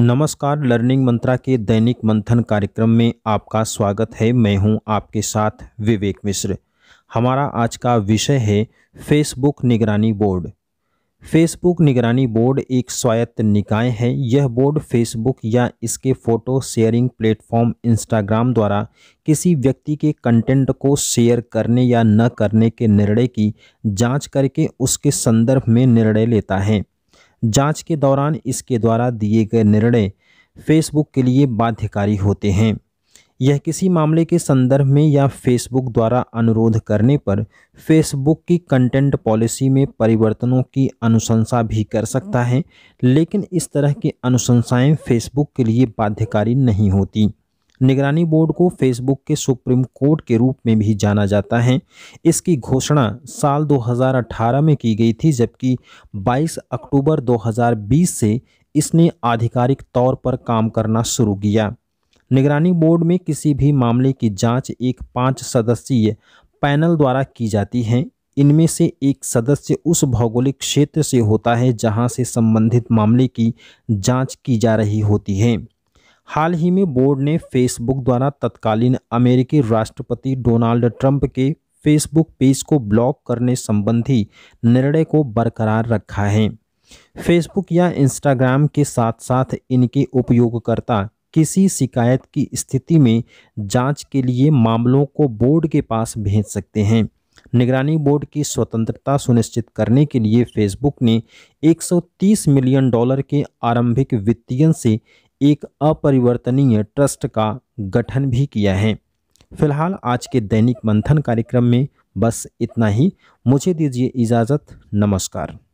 नमस्कार लर्निंग मंत्रा के दैनिक मंथन कार्यक्रम में आपका स्वागत है मैं हूं आपके साथ विवेक मिश्र हमारा आज का विषय है फेसबुक निगरानी बोर्ड फेसबुक निगरानी बोर्ड एक स्वायत्त निकाय है यह बोर्ड फेसबुक या इसके फोटो शेयरिंग प्लेटफॉर्म इंस्टाग्राम द्वारा किसी व्यक्ति के कंटेंट को शेयर करने या न करने के निर्णय की जांच करके उसके संदर्भ में निर्णय लेता है जांच के दौरान इसके द्वारा दिए गए निर्णय फेसबुक के लिए बाध्यकारी होते हैं यह किसी मामले के संदर्भ में या फेसबुक द्वारा अनुरोध करने पर फेसबुक की कंटेंट पॉलिसी में परिवर्तनों की अनुशंसा भी कर सकता है लेकिन इस तरह की अनुशंसाएं फेसबुक के लिए बाध्यकारी नहीं होती निगरानी बोर्ड को फेसबुक के सुप्रीम कोर्ट के रूप में भी जाना जाता है इसकी घोषणा साल 2018 में की गई थी जबकि 22 अक्टूबर 2020 से इसने आधिकारिक तौर पर काम करना शुरू किया निगरानी बोर्ड में किसी भी मामले की जांच एक पाँच सदस्यीय पैनल द्वारा की जाती है इनमें से एक सदस्य उस भौगोलिक क्षेत्र से होता है जहां से संबंधित मामले की जांच की जा रही होती है हाल ही में बोर्ड ने फेसबुक द्वारा तत्कालीन अमेरिकी राष्ट्रपति डोनाल्ड ट्रंप के फेसबुक पेज को ब्लॉक करने संबंधी निर्णय को बरकरार रखा है फेसबुक या इंस्टाग्राम के साथ साथ इनके उपयोगकर्ता किसी शिकायत की स्थिति में जांच के लिए मामलों को बोर्ड के पास भेज सकते हैं निगरानी बोर्ड की स्वतंत्रता सुनिश्चित करने के लिए फेसबुक ने 130 मिलियन डॉलर के आरंभिक वित्तीय से एक अपरिवर्तनीय ट्रस्ट का गठन भी किया है फिलहाल आज के दैनिक मंथन कार्यक्रम में बस इतना ही मुझे दीजिए इजाज़त नमस्कार